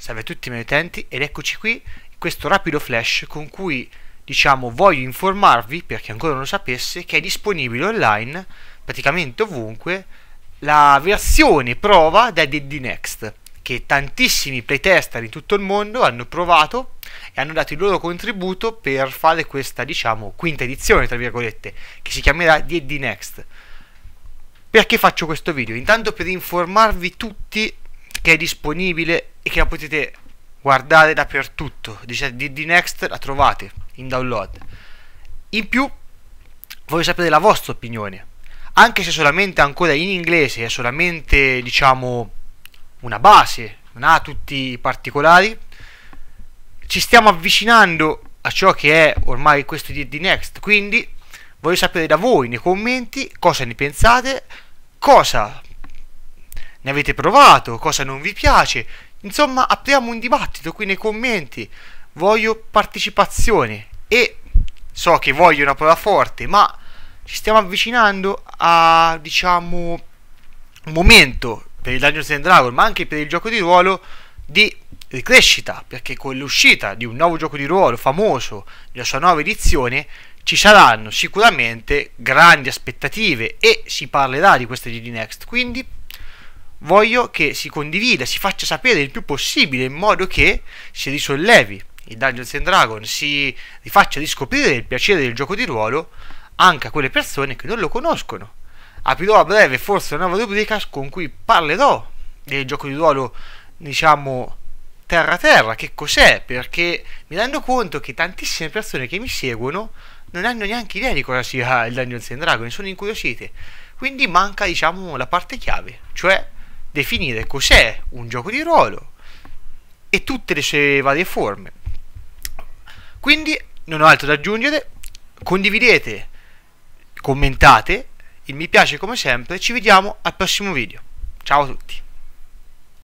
Salve a tutti i miei utenti ed eccoci qui in questo rapido flash con cui diciamo voglio informarvi per chi ancora non lo sapesse che è disponibile online praticamente ovunque la versione prova da DD Next che tantissimi playtester in tutto il mondo hanno provato e hanno dato il loro contributo per fare questa diciamo quinta edizione tra virgolette che si chiamerà DD Next perché faccio questo video? Intanto per informarvi tutti che è disponibile e che la potete guardare dappertutto. Di, di Next la trovate in download. In più, voglio sapere la vostra opinione. Anche se solamente ancora in inglese è solamente, diciamo, una base, non ha tutti i particolari, ci stiamo avvicinando a ciò che è ormai questo di, Next. Quindi voglio sapere da voi nei commenti cosa ne pensate, cosa ne avete provato, cosa non vi piace. Insomma, apriamo un dibattito qui nei commenti. Voglio partecipazione e so che voglio una prova forte, ma ci stiamo avvicinando a, diciamo, un momento per il Dungeons and Dragons, ma anche per il gioco di ruolo di ricrescita, perché con l'uscita di un nuovo gioco di ruolo famoso, la sua nuova edizione, ci saranno sicuramente grandi aspettative e si parlerà di questa GD Next, quindi voglio che si condivida, si faccia sapere il più possibile in modo che si risollevi il Dungeons and Dragons, si faccia riscoprire il piacere del gioco di ruolo anche a quelle persone che non lo conoscono. Aprirò a breve forse una nuova rubrica con cui parlerò del gioco di ruolo, diciamo, terra-terra, che cos'è, perché mi rendo conto che tantissime persone che mi seguono non hanno neanche idea di cosa sia il Dungeons and Dragons, sono incuriosite. Quindi manca, diciamo, la parte chiave, cioè definire cos'è un gioco di ruolo e tutte le sue varie forme. Quindi non ho altro da aggiungere, condividete, commentate, il mi piace come sempre, ci vediamo al prossimo video. Ciao a tutti!